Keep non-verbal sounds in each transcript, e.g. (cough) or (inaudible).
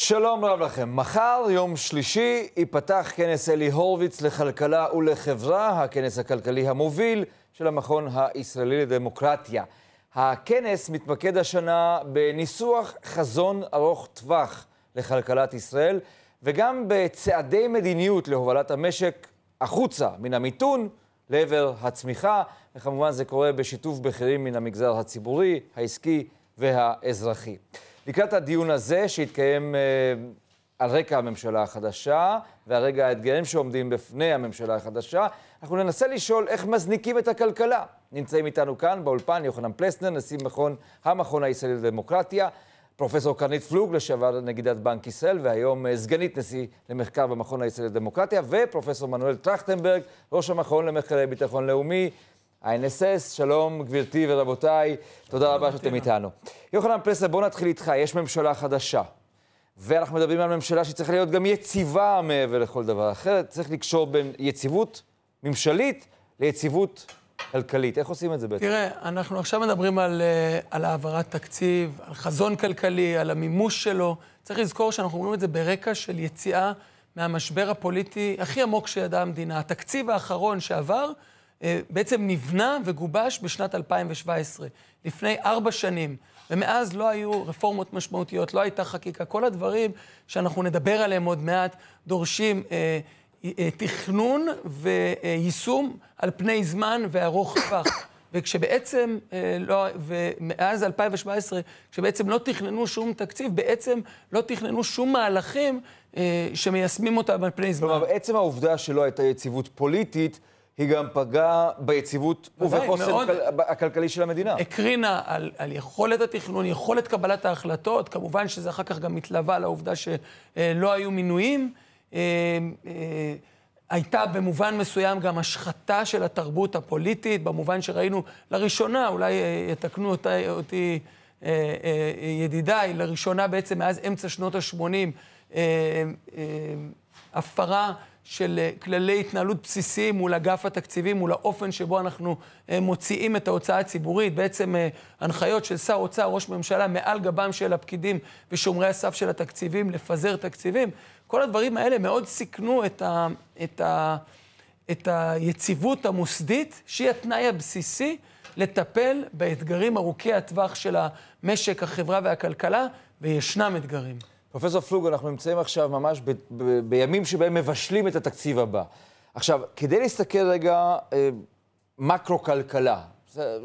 שלום רב לכם. מחר, יום שלישי, ייפתח כנס אלי הורוביץ לכלכלה ולחברה, הכנס הכלכלי המוביל של המכון הישראלי לדמוקרטיה. הכנס מתמקד השנה בניסוח חזון ארוך טווח לכלכלת ישראל, וגם בצעדי מדיניות להובלת המשק החוצה מן המיתון לעבר הצמיחה, וכמובן זה קורה בשיתוף בכירים מן המגזר הציבורי, העסקי והאזרחי. לקראת הדיון הזה, שהתקיים אה, על רקע הממשלה החדשה, והרגע האתגרים שעומדים בפני הממשלה החדשה, אנחנו ננסה לשאול איך מזניקים את הכלכלה. נמצאים איתנו כאן באולפן יוחנן פלסנר, נשיא מכון, המכון הישראלי לדמוקרטיה, פרופסור קרנית פלוג, לשעבר נגידת בנק ישראל, והיום אה, סגנית נשיא למחקר במכון הישראלי לדמוקרטיה, ופרופסור מנואל טרכטנברג, ראש המכון למחקרי ביטחון לאומי, ה-NSS. שלום, גברתי ורבותיי, תודה רבה שאתם איתנו. יוחנן פלסנר, בואו נתחיל איתך, יש ממשלה חדשה. ואנחנו מדברים על ממשלה שצריכה להיות גם יציבה מעבר לכל דבר אחר. צריך לקשור בין יציבות ממשלית ליציבות כלכלית. איך עושים את זה בעצם? תראה, אנחנו עכשיו מדברים על, אה, על העברת תקציב, על חזון כלכלי, על המימוש שלו. צריך לזכור שאנחנו אומרים את זה ברקע של יציאה מהמשבר הפוליטי הכי עמוק שידעה המדינה. התקציב האחרון שעבר אה, בעצם נבנה וגובש בשנת 2017, לפני ארבע שנים. ומאז לא היו רפורמות משמעותיות, לא הייתה חקיקה. כל הדברים שאנחנו נדבר עליהם עוד מעט דורשים אה, אה, תכנון ויישום על פני זמן וארוך טווח. (coughs) וכשבעצם, אה, לא, ומאז 2017, כשבעצם לא תכננו שום תקציב, בעצם לא תכננו שום מהלכים אה, שמיישמים אותם על פני זמן. כלומר, עצם העובדה שלא הייתה יציבות פוליטית, היא גם פגעה ביציבות ובחוסן הכלכלי של המדינה. הקרינה על, על יכולת התכנון, יכולת קבלת ההחלטות, כמובן שזה אחר כך גם מתלווה לעובדה שלא לא היו מינויים. אה, אה, הייתה במובן מסוים גם השחתה של התרבות הפוליטית, במובן שראינו לראשונה, אולי אה, יתקנו אותה, אותי ידידיי, לראשונה בעצם מאז אמצע שנות ה-80, הפרה של אה, כללי התנהלות בסיסיים מול אגף התקציבים, מול האופן שבו אנחנו אה, מוציאים את ההוצאה הציבורית, בעצם אה, הנחיות של שר אוצר, ראש ממשלה, מעל גבם של הפקידים ושומרי הסף של התקציבים, לפזר תקציבים. כל הדברים האלה מאוד סיכנו את, ה, את, ה, את היציבות המוסדית, שהיא התנאי הבסיסי לטפל באתגרים ארוכי הטווח של המשק, החברה והכלכלה, וישנם אתגרים. פרופסור פלוג, אנחנו נמצאים עכשיו ממש ב- ב- בימים שבהם מבשלים את התקציב הבא. עכשיו, כדי להסתכל רגע אה, מקרו-כלכלה,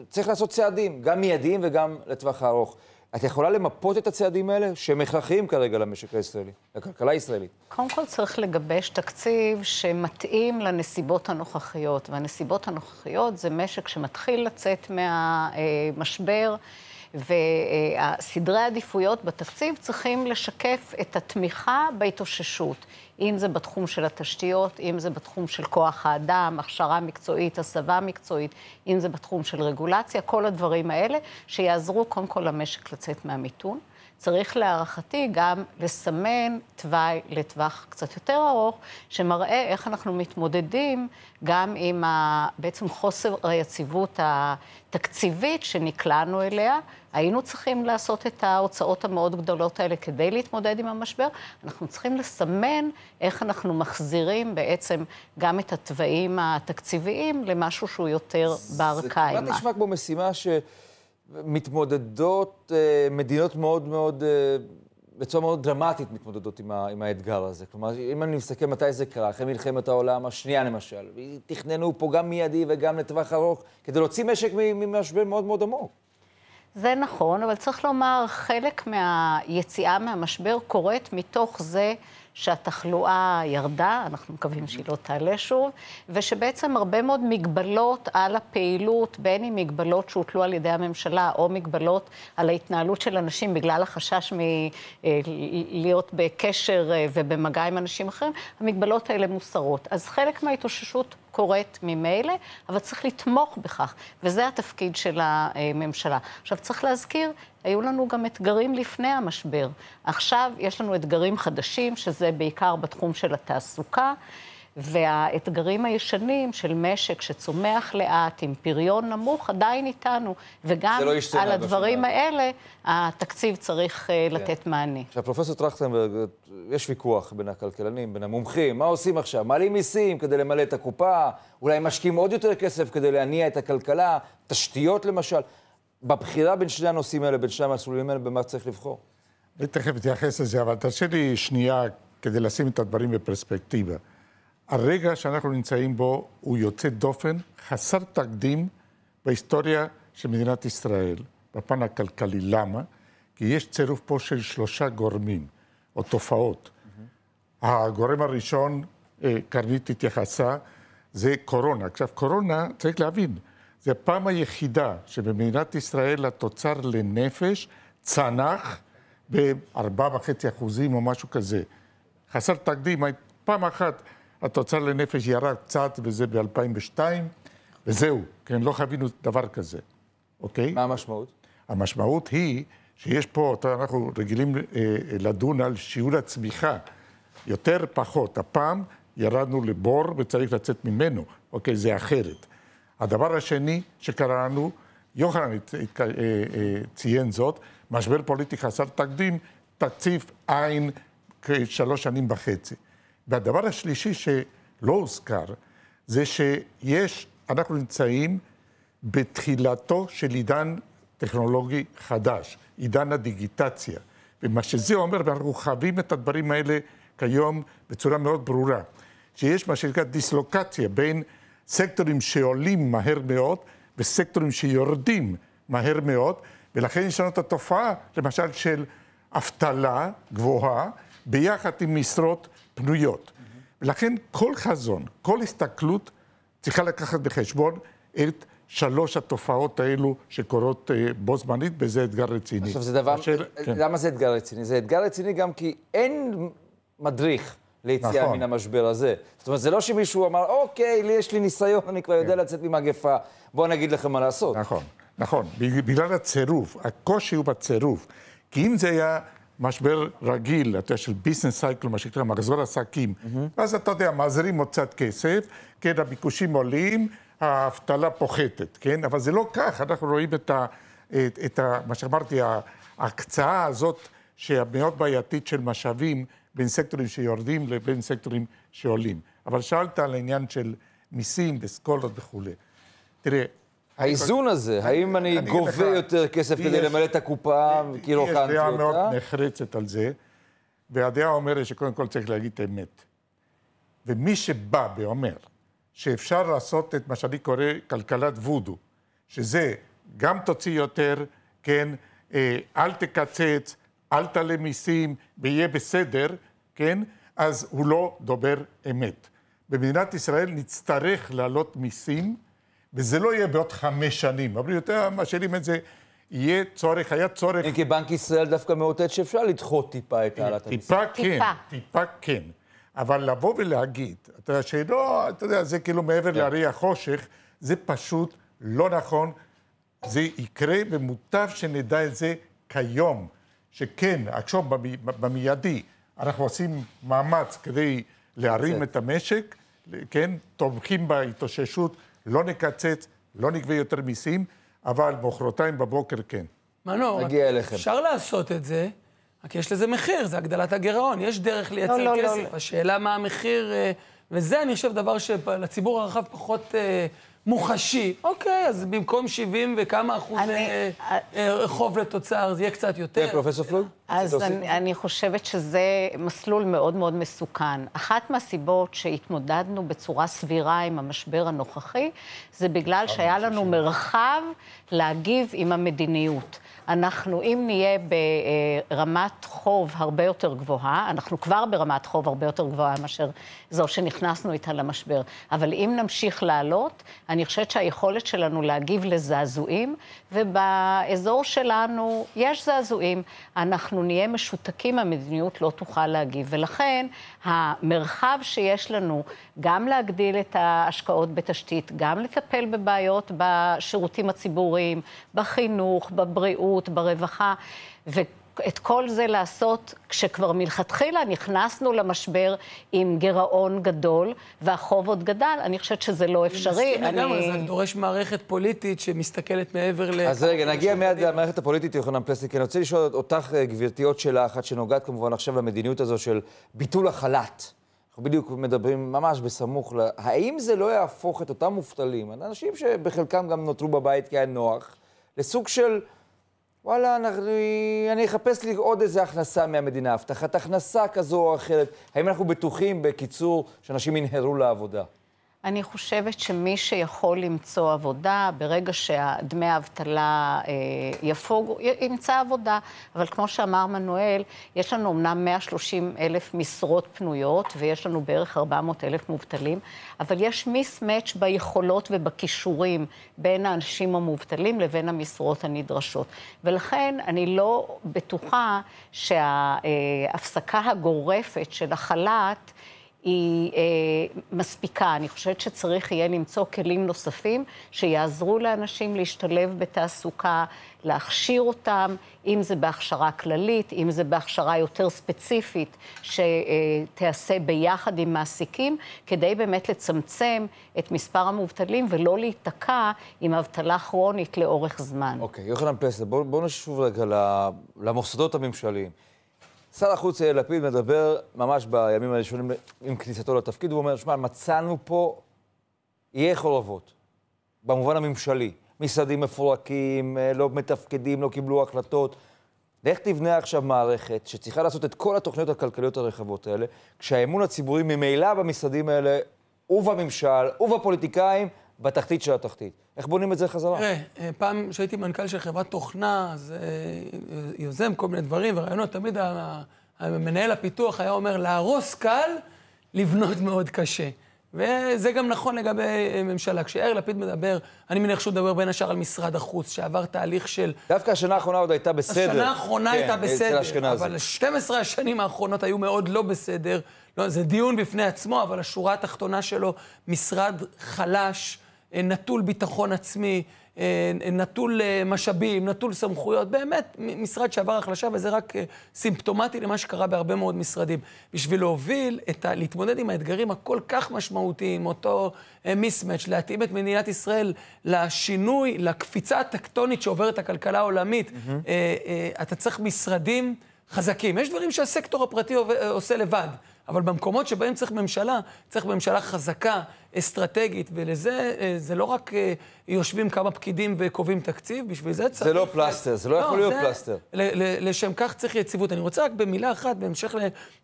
צריך לעשות צעדים, גם מיידיים וגם לטווח הארוך. את יכולה למפות את הצעדים האלה שהם הכרחיים כרגע למשק הישראלי, לכלכלה הישראלית? קודם כל צריך לגבש תקציב שמתאים לנסיבות הנוכחיות, והנסיבות הנוכחיות זה משק שמתחיל לצאת מהמשבר. אה, וסדרי העדיפויות בתקציב צריכים לשקף את התמיכה בהתאוששות, אם זה בתחום של התשתיות, אם זה בתחום של כוח האדם, הכשרה מקצועית, הסבה מקצועית, אם זה בתחום של רגולציה, כל הדברים האלה שיעזרו קודם כל למשק לצאת מהמיתון. צריך להערכתי גם לסמן תוואי לטווח קצת יותר ארוך, שמראה איך אנחנו מתמודדים גם עם ה... בעצם חוסר היציבות התקציבית שנקלענו אליה. היינו צריכים לעשות את ההוצאות המאוד גדולות האלה כדי להתמודד עם המשבר. אנחנו צריכים לסמן איך אנחנו מחזירים בעצם גם את התוואים התקציביים למשהו שהוא יותר בר קיימא. זה כמעט נשמע כמו משימה ש... מתמודדות, אה, מדינות מאוד מאוד, אה, בצורה מאוד דרמטית מתמודדות עם, ה, עם האתגר הזה. כלומר, אם אני מסתכל מתי זה קרה, אחרי מלחמת העולם השנייה למשל, תכננו פה גם מיידי וגם לטווח ארוך, כדי להוציא משק ממשבר מאוד מאוד עמוק. זה נכון, אבל צריך לומר, חלק מהיציאה מהמשבר קורית מתוך זה שהתחלואה ירדה, אנחנו מקווים שהיא לא תעלה שוב, ושבעצם הרבה מאוד מגבלות על הפעילות, בין אם מגבלות שהוטלו על ידי הממשלה, או מגבלות על ההתנהלות של אנשים בגלל החשש מלהיות אה, בקשר אה, ובמגע עם אנשים אחרים, המגבלות האלה מוסרות. אז חלק מההתאוששות... קורית ממילא, אבל צריך לתמוך בכך, וזה התפקיד של הממשלה. עכשיו, צריך להזכיר, היו לנו גם אתגרים לפני המשבר. עכשיו יש לנו אתגרים חדשים, שזה בעיקר בתחום של התעסוקה. והאתגרים הישנים של משק שצומח לאט, עם פריון נמוך, עדיין איתנו. וגם לא על הדברים בשנה. האלה, התקציב צריך אה, כן. לתת מענה. עכשיו, פרופסור טרכטנברג, יש ויכוח בין הכלכלנים, בין המומחים, מה עושים עכשיו? מעלים מיסים כדי למלא את הקופה, אולי משקיעים עוד יותר כסף כדי להניע את הכלכלה, תשתיות למשל. בבחירה בין שני הנושאים האלה, בין שני המסלולים האלה, במה צריך לבחור? אני תכף אתייחס לזה, אבל תרשה לי שנייה כדי לשים את הדברים בפרספקטיבה. הרגע שאנחנו נמצאים בו הוא יוצא דופן, חסר תקדים בהיסטוריה של מדינת ישראל, בפן הכלכלי. למה? כי יש צירוף פה של שלושה גורמים, או תופעות. Mm-hmm. הגורם הראשון, קרנית אה, התייחסה, זה קורונה. עכשיו, קורונה, צריך להבין, זו הפעם היחידה שבמדינת ישראל התוצר לנפש צנח ב-4.5 אחוזים או משהו כזה. חסר תקדים, פעם אחת התוצר לנפש ירד קצת, וזה ב-2002, וזהו, כן, לא חווינו דבר כזה, אוקיי? מה המשמעות? המשמעות היא שיש פה, אתה, אנחנו רגילים אה, לדון על שיעור הצמיחה, יותר, פחות. הפעם ירדנו לבור וצריך לצאת ממנו, אוקיי, זה אחרת. הדבר השני שקראנו, יוחנן אה, אה, ציין זאת, משבר פוליטי חסר תקדים, תקציב אין כשלוש שנים וחצי. והדבר השלישי שלא הוזכר, זה שיש, אנחנו נמצאים בתחילתו של עידן טכנולוגי חדש, עידן הדיגיטציה. ומה שזה אומר, ואנחנו חווים את הדברים האלה כיום בצורה מאוד ברורה, שיש מה שנקרא דיסלוקציה בין סקטורים שעולים מהר מאוד וסקטורים שיורדים מהר מאוד, ולכן יש לנו את התופעה, למשל, של אבטלה גבוהה, ביחד עם משרות פנויות. ולכן כל חזון, כל הסתכלות צריכה לקחת בחשבון את שלוש התופעות האלו שקורות אה, בו זמנית, וזה אתגר רציני. עכשיו, זה דבר... אשר, אה, כן. למה זה אתגר רציני? זה אתגר רציני גם כי אין מדריך ליציאה נכון. מן המשבר הזה. זאת אומרת, זה לא שמישהו אמר, אוקיי, לי יש לי ניסיון, אני כבר כן. יודע כן. לצאת ממגפה, בואו נגיד לכם מה לעשות. נכון, נכון. בגלל הצירוף, הקושי הוא בצירוף. כי אם זה היה... משבר רגיל, אתה יודע, של ביזנס סייקל, מה שנקרא, מחזור עסקים. Mm-hmm. אז אתה יודע, מאזרים עוד קצת כסף, כן, הביקושים עולים, האבטלה פוחתת, כן? אבל זה לא כך, אנחנו רואים את, ה, את, את ה, מה שאמרתי, ההקצאה הזאת, שהמאוד בעייתית של משאבים בין סקטורים שיורדים לבין סקטורים שעולים. אבל שאלת על העניין של מיסים וסקולות וכולי. תראה, האיזון הזה, האם אני גובה יותר כסף כדי למלא את הקופה, כי רוקנתי לא אותה? יש דעה מאוד נחרצת על זה, והדעה אומרת שקודם כל צריך להגיד את האמת. ומי שבא ואומר שאפשר לעשות את מה שאני קורא כלכלת וודו, שזה גם תוציא יותר, כן, אה, אל תקצץ, אל תעלה מיסים ויהיה בסדר, כן, אז הוא לא דובר אמת. במדינת ישראל נצטרך להעלות מיסים וזה לא יהיה בעוד חמש שנים, אבל יותר משאירים את זה, יהיה צורך, היה צורך... כי בנק ישראל דווקא מאותת שאפשר לדחות טיפה את העלאת המיסים. כן, טיפה כן, טיפה. כן. אבל לבוא ולהגיד, אתה יודע, שלא, אתה יודע, זה כאילו מעבר כן. להרי החושך, זה פשוט לא נכון. זה יקרה, ומוטב שנדע את זה כיום, שכן, עכשיו במי, במיידי, אנחנו עושים מאמץ כדי להרים כן. את המשק, כן, תומכים בהתאוששות. לא נקצץ, לא נגבה יותר מיסים, אבל מחרתיים בבוקר כן. מנור, נגיע אליכם. אפשר לעשות את זה, רק יש לזה מחיר, זה הגדלת הגירעון. יש דרך לא, לייצר לא, לא, כסף, לא, השאלה מה המחיר, אה, וזה, אני חושב, דבר שלציבור הרחב פחות... אה, מוחשי. אוקיי, אז במקום 70 וכמה אחוז אני, אה, אה חוב לתוצר, זה יהיה קצת יותר. כן, פרופסור פלוג? אז אני, אני חושבת שזה מסלול מאוד מאוד מסוכן. אחת מהסיבות שהתמודדנו בצורה סבירה עם המשבר הנוכחי, זה בגלל שהיה לנו מרחב להגיב עם המדיניות. אנחנו, אם נהיה ברמת חוב הרבה יותר גבוהה, אנחנו כבר ברמת חוב הרבה יותר גבוהה מאשר זו שנכנסנו איתה למשבר, אבל אם נמשיך לעלות, אני חושבת שהיכולת שלנו להגיב לזעזועים, ובאזור שלנו יש זעזועים, אנחנו נהיה משותקים, המדיניות לא תוכל להגיב. ולכן, המרחב שיש לנו, גם להגדיל את ההשקעות בתשתית, גם לטפל בבעיות בשירותים הציבוריים, בחינוך, בבריאות, בבריאות, ברווחה, ואת כל זה לעשות כשכבר מלכתחילה נכנסנו למשבר עם גירעון גדול, והחוב עוד גדל, אני חושבת שזה לא אפשרי. אני מסכים לגמרי, זה דורש מערכת פוליטית שמסתכלת מעבר ל... אז רגע, נגיע מיד למערכת הפוליטית, יוחנן פלסניק. אני רוצה לשאול אותך, אה, גברתי, עוד שאלה אחת שנוגעת כמובן עכשיו למדיניות הזו של ביטול החל"ת. אנחנו בדיוק מדברים ממש בסמוך ל... האם זה לא יהפוך את אותם מובטלים, אנשים שבחלקם גם נותרו בבית כי היה נוח, לסוג של וואלה, אנחנו, אני אחפש לי עוד איזה הכנסה מהמדינה, הבטחת הכנסה כזו או אחרת. האם אנחנו בטוחים, בקיצור, שאנשים ינהרו לעבודה? אני חושבת שמי שיכול למצוא עבודה, ברגע שדמי האבטלה אה, יפוגו, ימצא עבודה. אבל כמו שאמר מנואל, יש לנו אמנם 130 אלף משרות פנויות, ויש לנו בערך 400 אלף מובטלים, אבל יש מיסמץ' ביכולות ובכישורים בין האנשים המובטלים לבין המשרות הנדרשות. ולכן אני לא בטוחה שההפסקה הגורפת של החל"ת... היא אה, מספיקה. אני חושבת שצריך יהיה למצוא כלים נוספים שיעזרו לאנשים להשתלב בתעסוקה, להכשיר אותם, אם זה בהכשרה כללית, אם זה בהכשרה יותר ספציפית שתיעשה אה, ביחד עם מעסיקים, כדי באמת לצמצם את מספר המובטלים ולא להיתקע עם אבטלה כרונית לאורך זמן. אוקיי, okay, יוחנן פסל, בואו בוא נשוב רגע למוסדות הממשליים. שר החוץ יאיר אה, לפיד מדבר ממש בימים הראשונים עם כניסתו לתפקיד, הוא אומר, שמע, מצאנו פה עיי חורבות, במובן הממשלי. משרדים מפורקים, אה, לא מתפקדים, לא קיבלו החלטות. לך תבנה עכשיו מערכת שצריכה לעשות את כל התוכניות הכלכליות הרחבות האלה, כשהאמון הציבורי ממילא במשרדים האלה, ובממשל, ובפוליטיקאים, בתחתית של התחתית. איך בונים את זה חזרה? תראה, אה, פעם שהייתי מנכ"ל של חברת תוכנה, אז אה, אה, יוזם כל מיני דברים ורעיונות, תמיד מנהל הפיתוח היה אומר, להרוס קל, לבנות מאוד קשה. וזה גם נכון לגבי ממשלה. כשיאיר לפיד מדבר, אני מניח שהוא מדבר בין השאר על משרד החוץ, שעבר תהליך של... דווקא השנה האחרונה עוד הייתה בסדר. השנה האחרונה כן, הייתה בסדר, אבל 12 השנים האחרונות היו מאוד לא בסדר. לא, זה דיון בפני עצמו, אבל השורה התחתונה שלו, משרד חלש. אה, נטול ביטחון עצמי, אה, נטול אה, משאבים, נטול סמכויות. באמת, משרד שעבר החלשה, וזה רק סימפטומטי למה שקרה בהרבה מאוד משרדים. בשביל להוביל, את ה... להתמודד עם האתגרים הכל כך משמעותיים, אותו מיסמץ', להתאים את מדינת ישראל לשינוי, לקפיצה הטקטונית שעוברת הכלכלה העולמית, mm-hmm. אתה צריך משרדים חזקים. יש דברים שהסקטור הפרטי עושה לבד. אבל במקומות שבהם צריך ממשלה, צריך ממשלה חזקה, אסטרטגית, ולזה, אה, זה לא רק אה, יושבים כמה פקידים וקובעים תקציב, בשביל זה צריך... זה לא פלסטר, זה לא, לא יכול להיות זה, פלסטר. לשם כך צריך יציבות. אני רוצה רק במילה אחת, בהמשך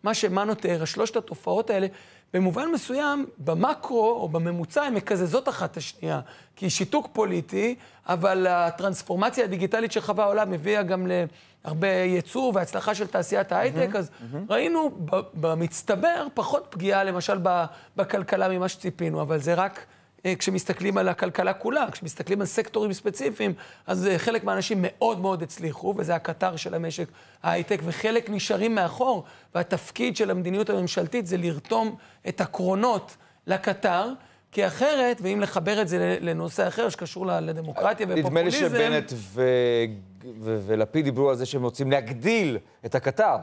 למה שמנו תיאר, שלושת התופעות האלה, במובן מסוים, במקרו או בממוצע הן מקזזות אחת את השנייה. כי שיתוק פוליטי, אבל הטרנספורמציה הדיגיטלית שחווה העולם הביאה גם להרבה ייצור והצלחה של תעשיית ההייטק, אז ראינו במצטבר פחות פגיעה, למשל, בכלכלה ממה שציפינו. אבל זה רק אה, כשמסתכלים על הכלכלה כולה, כשמסתכלים על סקטורים ספציפיים, אז אה, חלק מהאנשים מאוד מאוד הצליחו, וזה הקטר של המשק ההייטק, וחלק נשארים מאחור, והתפקיד של המדיניות הממשלתית זה לרתום את הקרונות לקטר. כי אחרת, ואם לחבר את זה לנושא אחר שקשור לדמוקרטיה ופופוליזם... נדמה לי שבנט ו... ו... ולפיד דיברו על זה שהם רוצים להגדיל את הקטר.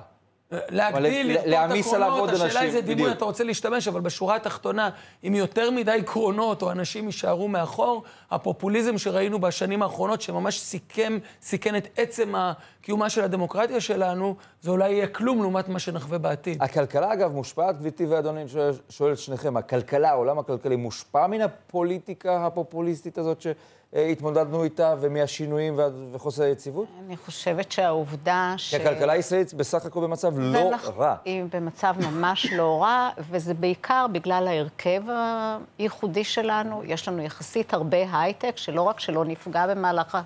להגדיל, להעמיס עליו עוד אנשים, השאלה איזה דימוי אתה רוצה להשתמש, אבל בשורה התחתונה, אם יותר מדי קרונות או אנשים יישארו מאחור, הפופוליזם שראינו בשנים האחרונות, שממש סיכם, סיכן את עצם הקיומה של הדמוקרטיה שלנו, זה אולי יהיה כלום לעומת מה שנחווה בעתיד. הכלכלה, אגב, מושפעת, גברתי ואדוני, אני שואל, את שניכם, הכלכלה, העולם הכלכלי, מושפע מן הפוליטיקה הפופוליסטית הזאת ש... אה, התמודדנו איתה ומהשינויים וחוסר היציבות? אני חושבת שהעובדה ש... הכלכלה הישראלית בסך הכל במצב לא רע. היא במצב ממש לא רע, וזה בעיקר בגלל ההרכב הייחודי שלנו. יש לנו יחסית הרבה הייטק, שלא רק שלא נפגע במהלך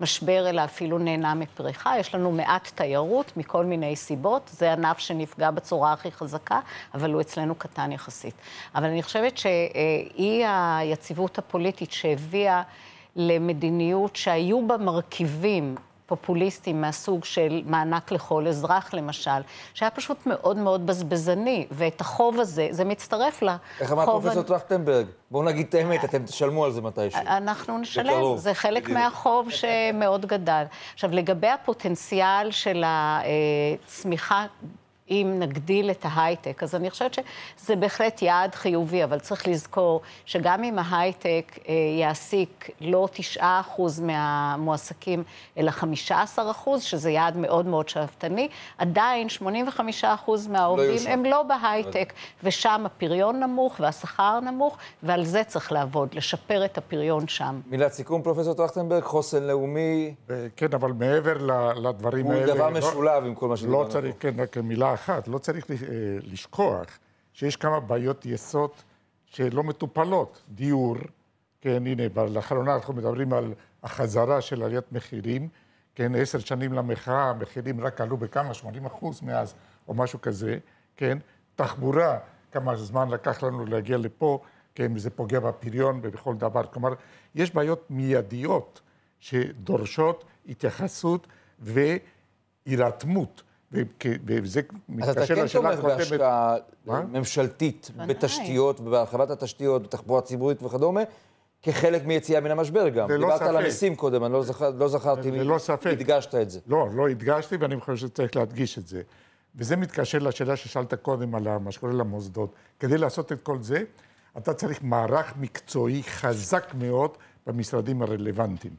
המשבר, אלא אפילו נהנה מפריחה. יש לנו מעט תיירות מכל מיני סיבות. זה ענף שנפגע בצורה הכי חזקה, אבל הוא אצלנו קטן יחסית. אבל אני חושבת שאי היציבות הפוליטית שהביאה... למדיניות שהיו בה מרכיבים פופוליסטיים מהסוג של מענק לכל אזרח, למשל, שהיה פשוט מאוד מאוד בזבזני, ואת החוב הזה, זה מצטרף לחוב... איך אמר פרופסור טרכטנברג? בואו נגיד את האמת, אתם תשלמו על זה מתישהו. אנחנו נשלם, בקרוב. זה חלק מהחוב שמאוד גדל. עכשיו, לגבי הפוטנציאל של הצמיחה אה, אם נגדיל את ההייטק. אז אני חושבת שזה בהחלט יעד חיובי, אבל צריך לזכור שגם אם ההייטק אה, יעסיק לא 9% מהמועסקים, אלא 15%, שזה יעד מאוד מאוד שאפתני, עדיין 85% מהעובדים לא הם לא בהייטק, ושם הפריון נמוך והשכר נמוך, ועל זה צריך לעבוד, לשפר את הפריון שם. מילת סיכום, פרופ' טרכטנברג, חוסן לאומי. אה, כן, אבל מעבר לדברים האלה... הוא דבר לא- משולב לא, עם כל מה שדיברנו. לא צריך, כן, רק מילה אחת, לא צריך אה, לשכוח שיש כמה בעיות יסוד שלא מטופלות. דיור, כן, הנה, לאחרונה אנחנו מדברים על החזרה של עליית מחירים, כן, עשר שנים למחאה, המחירים רק עלו בכמה, 80 אחוז מאז, או משהו כזה, כן, תחבורה, כמה זמן לקח לנו להגיע לפה, כן, זה פוגע בפריון ובכל דבר. כלומר, יש בעיות מיידיות שדורשות התייחסות והירתמות. וזה מתקשר לשאלה הקודמת. אז אתה כן תומך בהשקעה אה, ממשלתית, בתשתיות, בהרחבת התשתיות, בתחבורה ציבורית וכדומה, כחלק מיציאה מן המשבר גם. ללא ספק. דיברת על המיסים קודם, אני לא, לא זכרתי ללא ספק. הדגשת את זה. לא, לא הדגשתי, ואני חושב שצריך להדגיש את זה. וזה מתקשר לשאלה ששאלת קודם על מה שקורה למוסדות. כדי לעשות את כל זה, אתה צריך מערך מקצועי חזק מאוד במשרדים הרלוונטיים.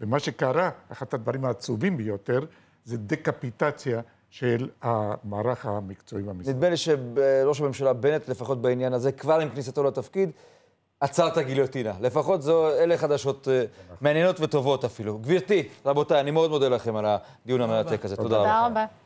ומה שקרה, אחד הדברים העצובים ביותר, זה דקפיטציה של המערך המקצועי במשרד. נדמה לי שראש הממשלה בנט, לפחות בעניין הזה, כבר עם כניסתו לתפקיד, עצר את הגיליוטינה. לפחות זו, אלה חדשות אה, מעניינות וטובות אפילו. גברתי, רבותיי, אני מאוד מודה לכם על הדיון המרתק הזה. תודה רבה. תודה רבה.